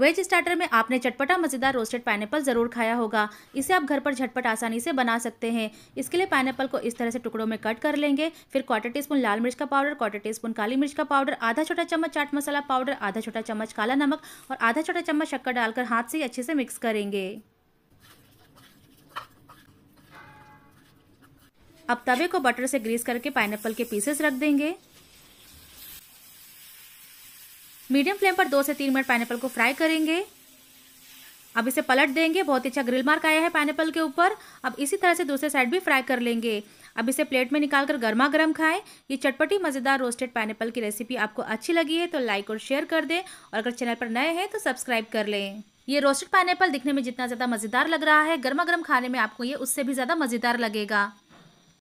veg starter में आपने चटपटा मज़ेदार रोस्टेड पाइनएप्पल ज़रूर खाया होगा इसे आप घर पर झटपट आसानी से बना सकते हैं इसके लिए पाइनएप्पल को इस तरह से टुकड़ों में कट कर लेंगे फिर क्वार्टर टी स्पून लाल मिर्च का पाउडर क्वार्टर टी स्पून काली मिर्च का पाउडर आधा छोटा चम्मच चाट मसाला पाउडर आधा छोटा चम्मच काला नमक और आधा छोटा चम्मच शक्कर डालकर हाथ से अच्छे से मिक्स करेंगे अब तवे को बटर से ग्रीस करके पाइनएप्पल के पीसेस रख देंगे मीडियम फ्लेम पर दो से तीन मिनट पाइनएप्पल को फ्राई करेंगे अब इसे पलट देंगे बहुत ही अच्छा ग्रिल मार्क आया है पाइनएप्पल के ऊपर अब इसी तरह से दूसरे साइड भी फ्राई कर लेंगे अब इसे प्लेट में निकाल कर गर्मा गर्म खाएं ये चटपटी मज़ेदार रोस्टेड पाइनएप्पल की रेसिपी आपको अच्छी लगी है तो लाइक और शेयर कर दें और अगर चैनल पर नए हैं तो सब्सक्राइब कर लें ये रोस्टेड पाइनएप्पल दिखने में जितना ज़्यादा मज़ेदार लग रहा है गर्मा गर्म खाने में आपको ये उससे भी ज़्यादा मज़ेदार लगेगा